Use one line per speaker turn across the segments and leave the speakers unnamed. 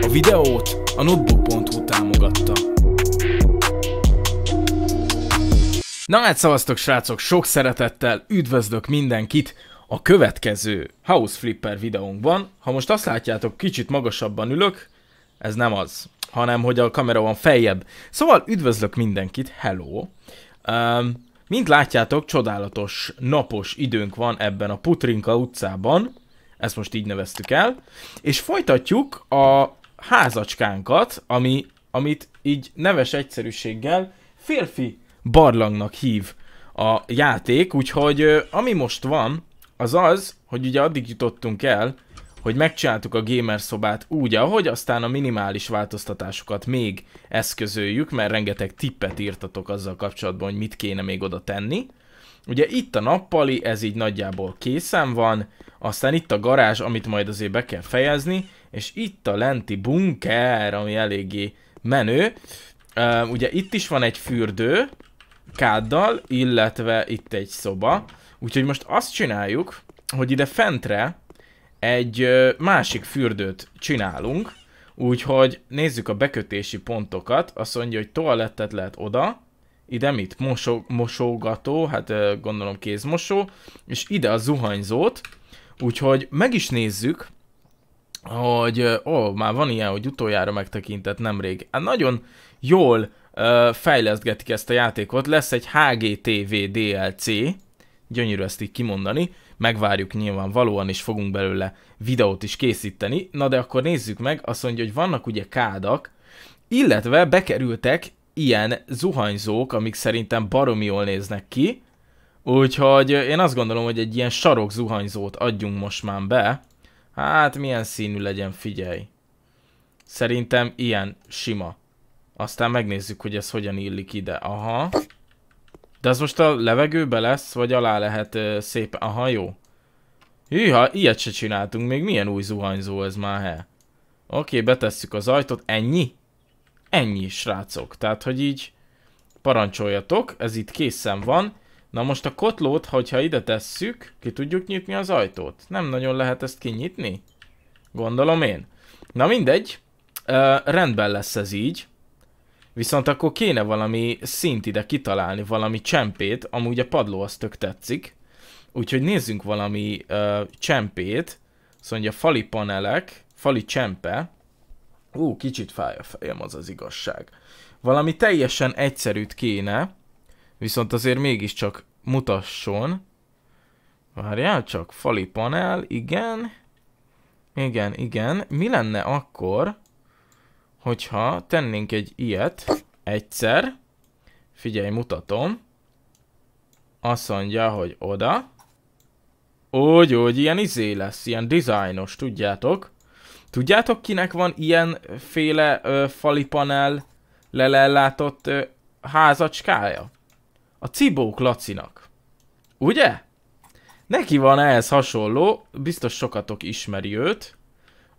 A videót a notebook.hu támogatta. Na hát szavaztok srácok, sok szeretettel üdvözlök mindenkit a következő House Flipper videónkban. Ha most azt látjátok, kicsit magasabban ülök, ez nem az, hanem hogy a kamera van feljebb. Szóval üdvözlök mindenkit, hello! Um, mint látjátok, csodálatos napos időnk van ebben a Putrinka utcában, ezt most így neveztük el. És folytatjuk a házacskánkat, ami, amit így neves egyszerűséggel férfi barlangnak hív a játék, úgyhogy ami most van, az az, hogy ugye addig jutottunk el, hogy megcsináltuk a gamer szobát úgy, ahogy aztán a minimális változtatásokat még eszközöljük, mert rengeteg tippet írtatok azzal kapcsolatban, hogy mit kéne még oda tenni. Ugye itt a nappali, ez így nagyjából készen van, aztán itt a garázs, amit majd azért be kell fejezni, és itt a lenti bunker, ami eléggé menő. Uh, ugye itt is van egy fürdő, káddal, illetve itt egy szoba. Úgyhogy most azt csináljuk, hogy ide fentre egy másik fürdőt csinálunk, úgyhogy nézzük a bekötési pontokat, azt mondja, hogy toalettet lehet oda, ide mit? Mosó, mosógató, hát gondolom kézmosó, és ide a zuhanyzót, úgyhogy meg is nézzük, hogy ó, már van ilyen, hogy utoljára megtekintett nemrég. Hát nagyon jól ö, fejlesztgetik ezt a játékot, lesz egy HGTV DLC, gyönyörű ezt így kimondani, megvárjuk nyilván valóan, és fogunk belőle videót is készíteni. Na de akkor nézzük meg, azt mondja, hogy vannak ugye kádak, illetve bekerültek ilyen zuhanyzók, amik szerintem baromi jól néznek ki, úgyhogy eh, én azt gondolom, hogy egy ilyen sarok zuhanyzót adjunk most már be. Hát milyen színű legyen, figyelj. Szerintem ilyen, sima. Aztán megnézzük, hogy ez hogyan illik ide. Aha. De az most a levegőbe lesz, vagy alá lehet uh, szép... Aha, jó. Hűha, ilyet se csináltunk még. Milyen új zuhanyzó ez már, he? Oké, betesszük az ajtót. Ennyi? Ennyi, srácok. Tehát, hogy így parancsoljatok, ez itt készen van. Na most a kotlót, hogyha ide tesszük, ki tudjuk nyitni az ajtót. Nem nagyon lehet ezt kinyitni? Gondolom én. Na mindegy, uh, rendben lesz ez így. Viszont akkor kéne valami szint ide kitalálni, valami csempét, amúgy a padló az tök tetszik. Úgyhogy nézzünk valami uh, csempét, szóval a fali panelek, fali csempe. Ú, kicsit fáj a fejem, az az igazság. Valami teljesen egyszerűt kéne, viszont azért mégiscsak mutasson. Várjál csak, fali panel, igen. Igen, igen. Mi lenne akkor, hogyha tennénk egy ilyet egyszer? Figyelj, mutatom. Azt mondja, hogy oda. Úgy, úgy, ilyen izé lesz, ilyen dizájnos, tudjátok? Tudjátok, kinek van ilyenféle ö, fali panel lelellátott ö, házacskája? A Cibók Lacinak. Ugye? Neki van ehhez hasonló, biztos sokatok ismeri őt.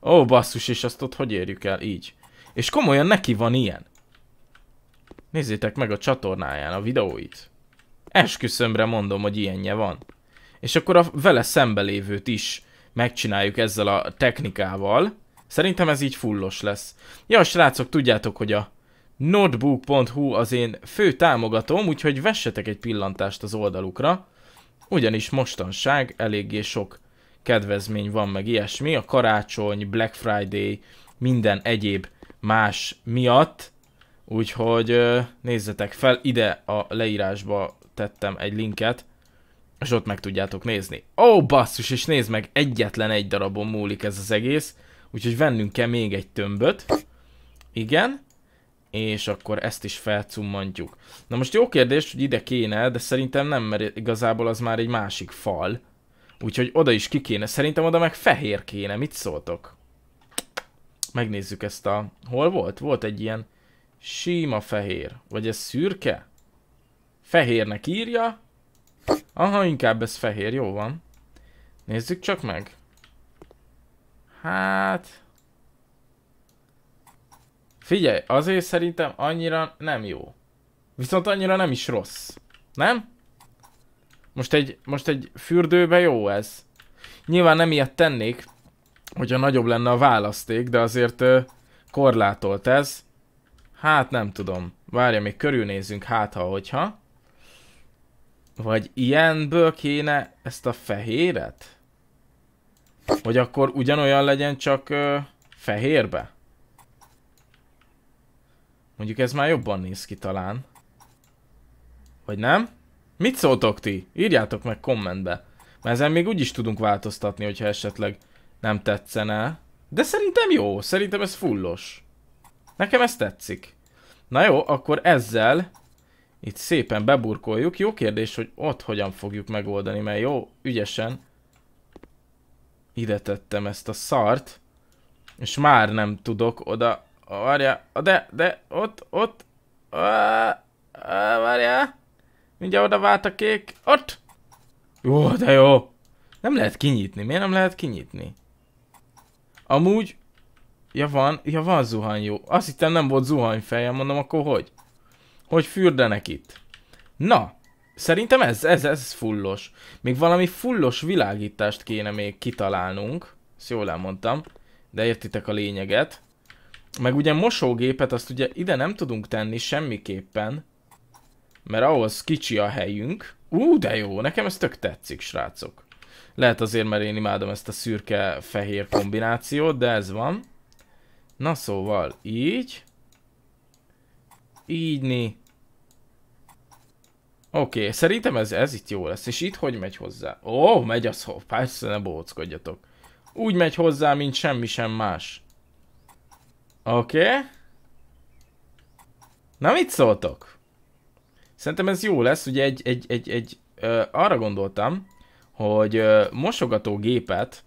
Ó, basszus, és azt ott hogy érjük el? Így. És komolyan neki van ilyen. Nézzétek meg a csatornáján a videóit. Esküszömre mondom, hogy ilyenje van. És akkor a vele szembelévőt is megcsináljuk ezzel a technikával. Szerintem ez így fullos lesz. Ja, srácok, tudjátok, hogy a notebook.hu az én fő támogatóm, úgyhogy vessetek egy pillantást az oldalukra, ugyanis mostanság eléggé sok kedvezmény van meg ilyesmi, a karácsony, Black Friday, minden egyéb más miatt, úgyhogy nézzetek fel, ide a leírásba tettem egy linket, és ott meg tudjátok nézni. Ó, oh, basszus, és nézd meg, egyetlen egy darabon múlik ez az egész, úgyhogy vennünk kell még egy tömböt. Igen. És akkor ezt is felcummantjuk. Na most jó kérdés, hogy ide kéne, de szerintem nem, mert igazából az már egy másik fal. Úgyhogy oda is ki kéne. Szerintem oda meg fehér kéne. Mit szóltok? Megnézzük ezt a... Hol volt? Volt egy ilyen sima fehér. Vagy ez szürke? Fehérnek írja, Aha, inkább ez fehér, jó van. Nézzük csak meg. Hát... Figyelj, azért szerintem annyira nem jó. Viszont annyira nem is rossz. Nem? Most egy, most egy fürdőbe jó ez. Nyilván nem ilyet tennék, hogyha nagyobb lenne a választék, de azért ö, korlátolt ez. Hát nem tudom. Várja, még körülnézzünk, hát ha, hogyha. Vagy ilyenből kéne ezt a fehéret? Hogy akkor ugyanolyan legyen, csak ö, fehérbe? Mondjuk ez már jobban néz ki talán. Vagy nem? Mit szóltok ti? Írjátok meg kommentbe. Mert ezen még úgy is tudunk változtatni, hogyha esetleg nem tetszene. De szerintem jó, szerintem ez fullos. Nekem ez tetszik. Na jó, akkor ezzel itt szépen beburkoljuk. Jó kérdés, hogy ott hogyan fogjuk megoldani, mert jó, ügyesen ide tettem ezt a szart, és már nem tudok oda, várja, de, de, ott, ott, várja, mindjárt oda vált a kék, ott, jó, de jó, nem lehet kinyitni, miért nem lehet kinyitni? Amúgy, ja van, ja van zuhany jó, azt hittem nem volt zuhany fejem, mondom, akkor hogy? hogy fürdenek itt. Na, szerintem ez, ez, ez fullos. Még valami fullos világítást kéne még kitalálnunk. Ezt jól elmondtam, de értitek a lényeget. Meg ugye mosógépet azt ugye ide nem tudunk tenni semmiképpen, mert ahhoz kicsi a helyünk. Ú, de jó, nekem ez tök tetszik, srácok. Lehet azért, mert én imádom ezt a szürke-fehér kombinációt, de ez van. Na szóval, így. Így, né. Oké, okay, szerintem ez, ez itt jó lesz. És itt hogy megy hozzá? Ó, oh, megy az, hova. persze, ne bohockodjatok. Úgy megy hozzá, mint semmi sem más. Oké. Okay. Na, mit szóltok? Szerintem ez jó lesz, ugye egy, egy, egy, egy ö, arra gondoltam, hogy ö, mosogatógépet,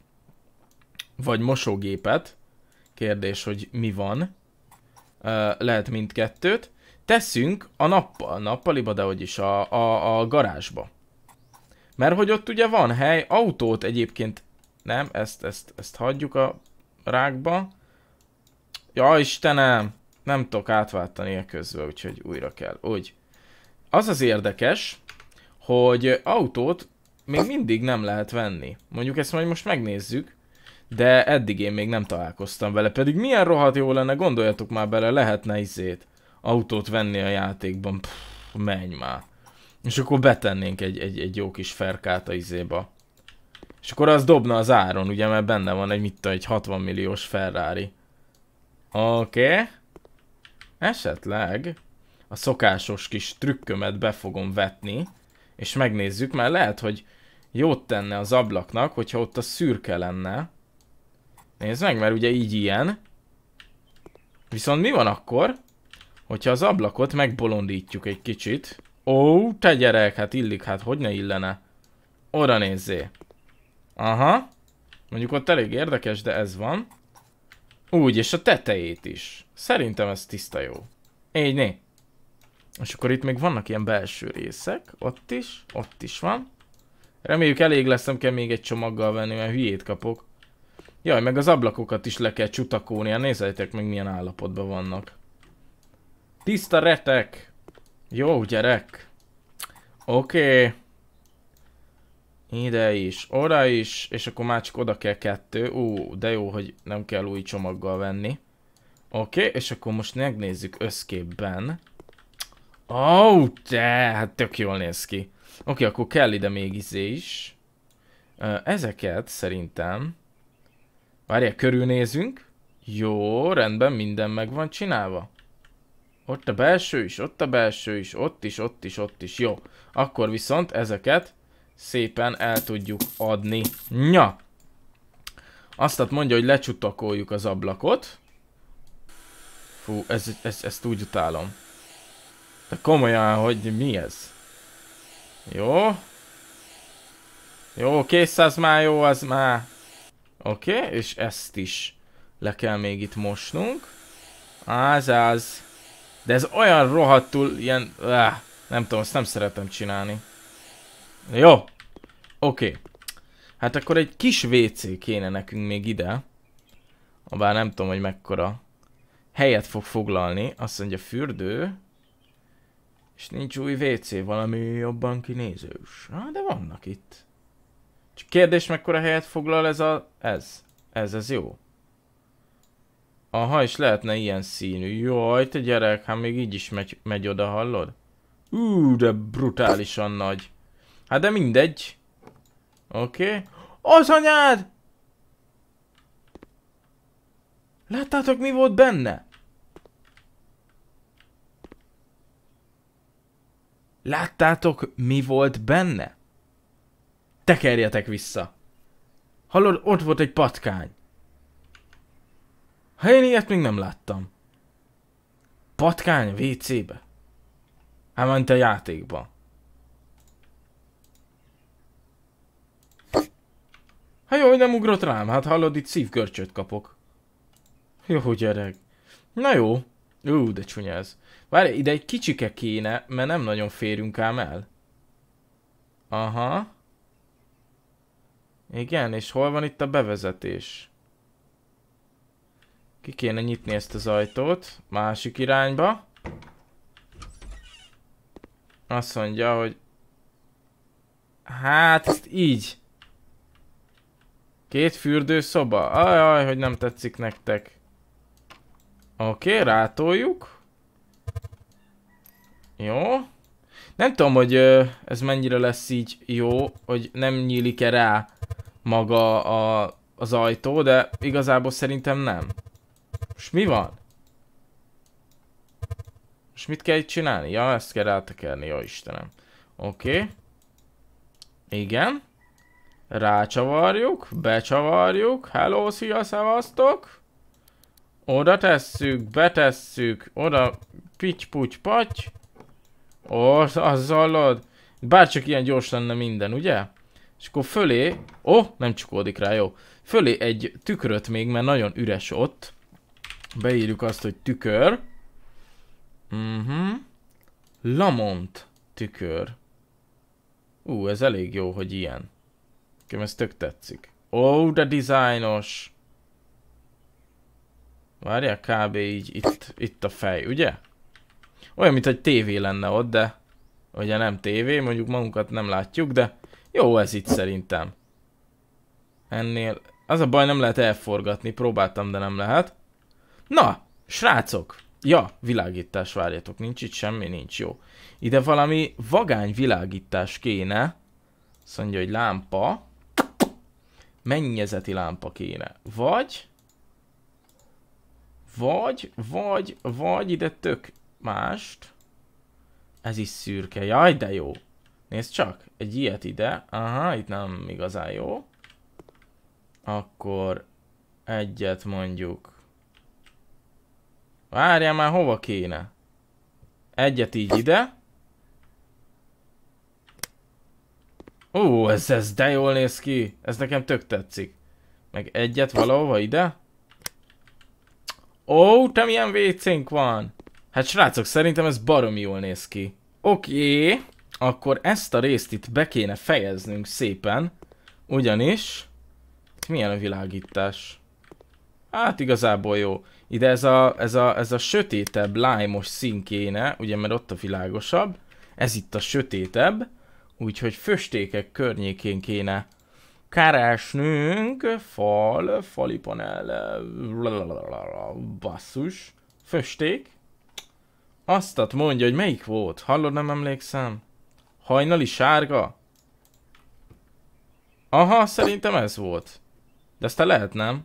vagy mosógépet, kérdés, hogy mi van, ö, lehet mindkettőt, teszünk a nappal, nappaliba, de hogy is, a, a, a garázsba. Mert hogy ott ugye van hely, autót egyébként, nem, ezt, ezt, ezt hagyjuk a rákba. Ja, Istenem, nem tudok átváltani a közben, úgyhogy újra kell, úgy. Az az érdekes, hogy autót még mindig nem lehet venni. Mondjuk ezt majd most megnézzük, de eddig én még nem találkoztam vele, pedig milyen rohadt jó lenne, gondoljatok már bele, lehetne izét autót venni a játékban, pff, menj már. És akkor betennénk egy, egy, egy jó kis ferkát a izéba. És akkor az dobna az áron, ugye, mert benne van egy, mit egy 60 milliós Ferrari. Oké. Okay. Esetleg a szokásos kis trükkömet be fogom vetni, és megnézzük, mert lehet, hogy jót tenne az ablaknak, hogyha ott a szürke lenne. Nézd meg, mert ugye így ilyen. Viszont mi van akkor, Hogyha az ablakot megbolondítjuk egy kicsit. Ó, te gyerek, hát illik, hát hogy ne illene. Oda nézzé. Aha. Mondjuk ott elég érdekes, de ez van. Úgy, és a tetejét is. Szerintem ez tiszta jó. Így né. És akkor itt még vannak ilyen belső részek. Ott is, ott is van. Reméljük elég lesz, nem kell még egy csomaggal venni, mert hülyét kapok. Jaj, meg az ablakokat is le kell csutakónia. Hát nézzétek meg milyen állapotban vannak. Tiszta retek! Jó gyerek! Oké. Okay. Ide is, oda is, és akkor már csak oda kell kettő. Ú, de jó, hogy nem kell új csomaggal venni. Oké, okay, és akkor most megnézzük összképben. Ó, oh, te, hát tök jól néz ki. Oké, okay, akkor kell ide még izé is. Ezeket szerintem... Várjál, körülnézünk. Jó, rendben, minden meg van csinálva. Ott a belső is, ott a belső is, ott is, ott is, ott is. Jó. Akkor viszont ezeket szépen el tudjuk adni. Nya! Azt mondja, hogy lecsutakoljuk az ablakot. Fú, ez, ez, ezt úgy utálom. De komolyan, hogy mi ez? Jó. Jó, kész, az már jó, az már. Oké, okay, és ezt is le kell még itt mosnunk. Az az. De ez olyan rohadtul ilyen... Áh, nem tudom, azt nem szeretem csinálni. Jó. Oké. Okay. Hát akkor egy kis WC kéne nekünk még ide. Abár nem tudom, hogy mekkora helyet fog foglalni. Azt mondja fürdő. És nincs új WC, valami jobban kinézős. Na, de vannak itt. Csak kérdés, mekkora helyet foglal ez a... Ez. Ez, ez jó. Aha, és lehetne ilyen színű. Jaj, te gyerek, hát még így is megy, megy oda, hallod? Ú, de brutálisan nagy. Hát de mindegy. Oké. Okay. Az anyád! Láttátok, mi volt benne? Láttátok, mi volt benne? Tekerjetek vissza. Hallod, ott volt egy patkány. Ha én ilyet még nem láttam. Patkány WC-be? Elment hát a játékba. Hát jó, hogy nem ugrott rám, hát hallod, itt szívgörcsöt kapok. Jó gyerek. Na jó. Ú, de csúnya ez. Várj, ide egy kicsike kéne, mert nem nagyon férünk ám el. Aha. Igen, és hol van itt a bevezetés? Ki kéne nyitni ezt az ajtót. Másik irányba. Azt mondja, hogy... Hát, ezt így. Két fürdőszoba. Ajaj, hogy nem tetszik nektek. Oké, okay, rátoljuk. Jó. Nem tudom, hogy ez mennyire lesz így jó, hogy nem nyílik-e rá maga a, az ajtó, de igazából szerintem nem. Most mi van? Most mit kell itt csinálni? Ja, ezt kell rátekerni, jó Istenem. Oké. Okay. Igen. Rácsavarjuk, becsavarjuk. Hello, szia, szevasztok. Oda tesszük, betesszük, oda pitty puty paty. Ó, oh, az Bár Bárcsak ilyen gyors lenne minden, ugye? És akkor fölé, ó, oh, nem csukódik rá, jó. Fölé egy tükröt még, mert nagyon üres ott. Beírjuk azt, hogy tükör. Mhm. Uh-huh. Lamont tükör. Ú, uh, ez elég jó, hogy ilyen. Nekem ez tök tetszik. Ó, oh, de dizájnos! Várjál, kb. így itt, itt a fej, ugye? Olyan, mint egy tévé lenne ott, de... Ugye nem tévé, mondjuk magunkat nem látjuk, de... Jó ez itt szerintem. Ennél... Az a baj, nem lehet elforgatni, próbáltam, de nem lehet. Na, srácok, ja, világítás, várjatok, nincs itt semmi, nincs, jó. Ide valami vagány világítás kéne. Azt mondja, hogy lámpa. Mennyezeti lámpa kéne. Vagy... Vagy, vagy, vagy ide tök mást. Ez is szürke. Jaj, de jó. Nézd csak, egy ilyet ide. Aha, itt nem igazán jó. Akkor egyet mondjuk Várjál már, hova kéne? Egyet így ide. Ó, ez, ez de jól néz ki. Ez nekem tök tetszik. Meg egyet valahova ide. Ó, te milyen vécénk van. Hát srácok, szerintem ez barom jól néz ki. Oké, akkor ezt a részt itt be kéne fejeznünk szépen. Ugyanis... Milyen a világítás? Hát igazából jó. Ide ez a, ez a, ez a sötétebb, lájmos szín kéne, ugye, mert ott a világosabb. Ez itt a sötétebb, úgyhogy föstékek környékén kéne keresnünk. Fal, fali panel, basszus, fösték. Aztat mondja, hogy melyik volt. Hallod, nem emlékszem. Hajnali sárga? Aha, szerintem ez volt. De ezt te lehet, nem?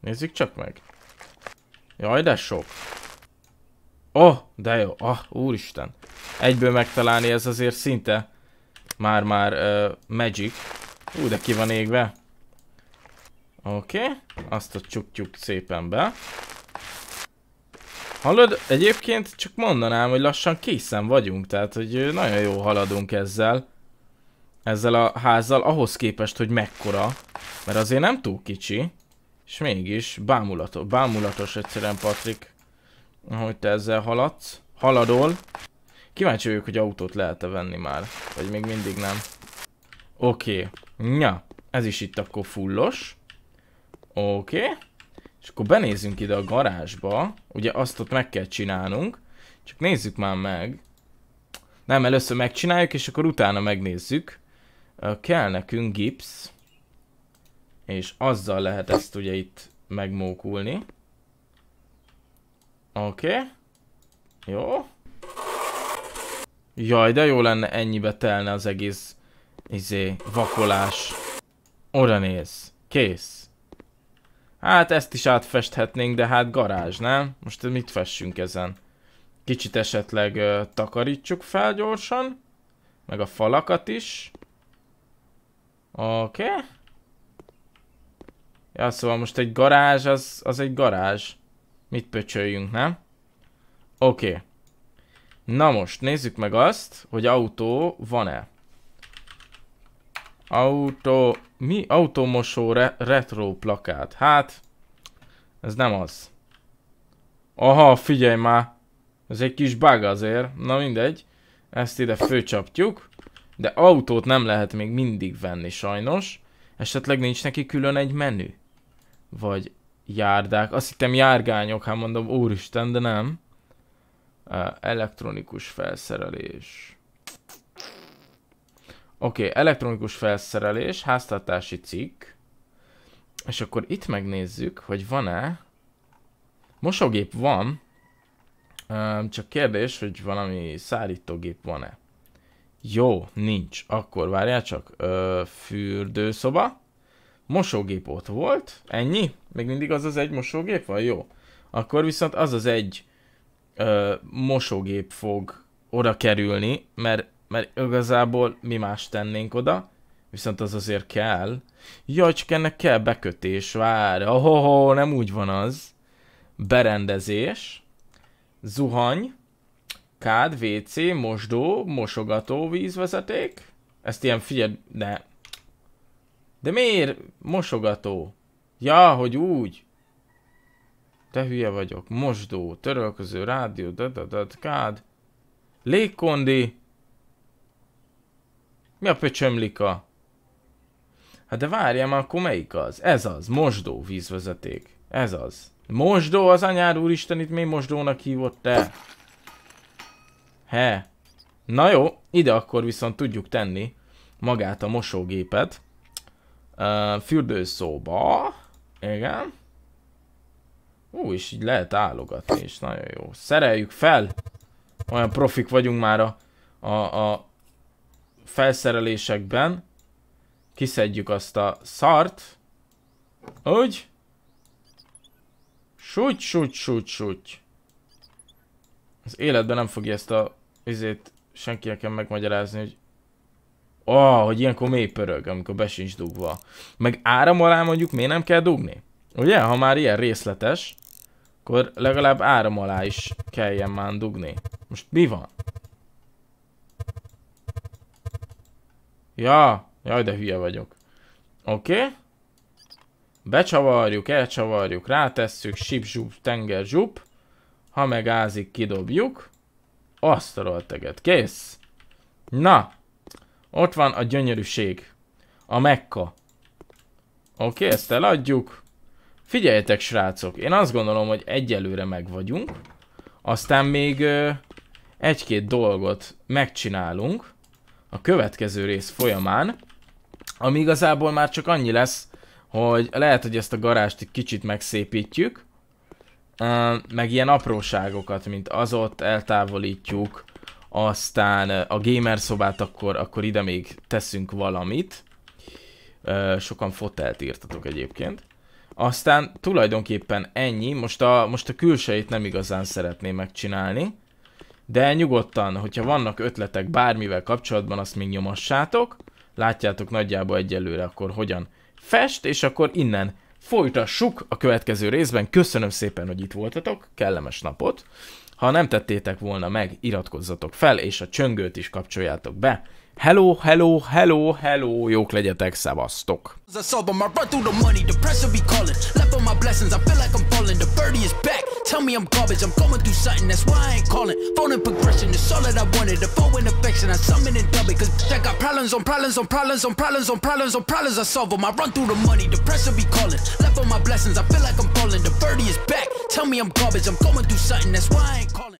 Nézzük csak meg. Jaj, de sok. Oh, de jó. Ah, úristen. Egyből megtalálni ez azért szinte már-már uh, magic. Ú, de ki van égve. Oké, okay. azt a csukjuk szépen be. Hallod, egyébként csak mondanám, hogy lassan készen vagyunk, tehát hogy nagyon jó haladunk ezzel. Ezzel a házzal, ahhoz képest, hogy mekkora. Mert azért nem túl kicsi. És mégis bámulatos, bámulatos egyszerűen Patrik, ahogy te ezzel haladsz, haladol. Kíváncsi vagyok, hogy autót lehet-e venni már, vagy még mindig nem. Oké, okay. ja, ez is itt akkor fullos. Oké. Okay. És akkor benézzünk ide a garázsba. Ugye azt ott meg kell csinálnunk. Csak nézzük már meg. Nem, először megcsináljuk, és akkor utána megnézzük. Kell nekünk gipsz és azzal lehet ezt ugye itt megmókulni. Oké. Okay. Jó. Jaj, de jó lenne ennyibe telne az egész izé, vakolás. Oda néz. Kész. Hát ezt is átfesthetnénk, de hát garázs, nem? Most mit fessünk ezen? Kicsit esetleg ö, takarítsuk fel gyorsan. Meg a falakat is. Oké. Okay. Ja, szóval most egy garázs, az, az egy garázs. Mit pöcsöljünk, nem? Oké. Okay. Na most, nézzük meg azt, hogy autó van-e. Autó... Mi? Automosó re retro plakát. Hát... Ez nem az. Aha, figyelj már. Ez egy kis bug azért. Na mindegy. Ezt ide főcsapjuk. De autót nem lehet még mindig venni sajnos. Esetleg nincs neki külön egy menü vagy járdák. Azt hittem járgányok, hát mondom, úristen, de nem. Elektronikus felszerelés. Oké, okay, elektronikus felszerelés, háztartási cikk. És akkor itt megnézzük, hogy van-e... Mosógép van. Csak kérdés, hogy valami szállítógép van-e. Jó, nincs. Akkor várjál csak. Ö, fürdőszoba mosógép ott volt, ennyi? Még mindig az az egy mosógép van? Jó. Akkor viszont az az egy ö, mosógép fog oda kerülni, mert, mert igazából mi más tennénk oda, viszont az azért kell. Jaj, csak ennek kell bekötés, vár, ohoho, nem úgy van az. Berendezés, zuhany, kád, WC, mosdó, mosogató vízvezeték. Ezt ilyen figyel, ne, de miért mosogató? Ja, hogy úgy. Te hülye vagyok. Mosdó, törölköző, rádió, dadadad, kád. Légkondi. Mi a pöcsömlika? Hát de már akkor melyik az? Ez az, mosdó vízvezeték. Ez az. Mosdó az anyád úristen, itt még mosdónak hívott te. He. Na jó, ide akkor viszont tudjuk tenni magát a mosógépet. Uh, fürdőszóba. Igen. Ú, és így lehet állogatni, és nagyon jó. Szereljük fel! Olyan profik vagyunk már a, a, a felszerelésekben. Kiszedjük azt a szart. Úgy. Súgy, súgy, súgy, súgy. Az életben nem fogja ezt a vizét senki nekem megmagyarázni, hogy oh, hogy ilyenkor mély pörög, amikor be sincs dugva. Meg áram alá mondjuk miért nem kell dugni? Ugye, ha már ilyen részletes, akkor legalább áram alá is kelljen már dugni. Most mi van? Ja, jaj, de hülye vagyok. Oké. Okay. Becsavarjuk, elcsavarjuk, rátesszük, sip zsup, tenger zsup. Ha megázik, kidobjuk. Asztalolteget, kész. Na, ott van a gyönyörűség. A mekka. Oké, okay, ezt eladjuk. Figyeljetek, srácok. Én azt gondolom, hogy egyelőre meg vagyunk. Aztán még egy-két dolgot megcsinálunk a következő rész folyamán, ami igazából már csak annyi lesz, hogy lehet, hogy ezt a garást egy kicsit megszépítjük, meg ilyen apróságokat, mint az ott eltávolítjuk, aztán a gamer szobát akkor, akkor ide még teszünk valamit. Sokan fotelt írtatok egyébként. Aztán tulajdonképpen ennyi. Most a, most a külsejét nem igazán szeretném megcsinálni. De nyugodtan, hogyha vannak ötletek bármivel kapcsolatban, azt még nyomassátok. Látjátok nagyjából egyelőre akkor hogyan fest, és akkor innen folytassuk a következő részben. Köszönöm szépen, hogy itt voltatok, kellemes napot. Ha nem tettétek volna meg, iratkozzatok fel, és a csöngőt is kapcsoljátok be, Hello, hello, hello, hello, jók legyetek, szevasztok! Tell me I'm garbage, I'm going through something, that's why I ain't calling. Phone and progression, it's all that I wanted. The phone and affection, I summon and dub it. Cause I got problems on problems on problems on problems on problems on problems. I solve them. I run through the money, the pressure be calling. Left on my blessings, I feel like I'm falling. The 30 is back. Tell me I'm garbage, I'm going through something, that's why I ain't calling.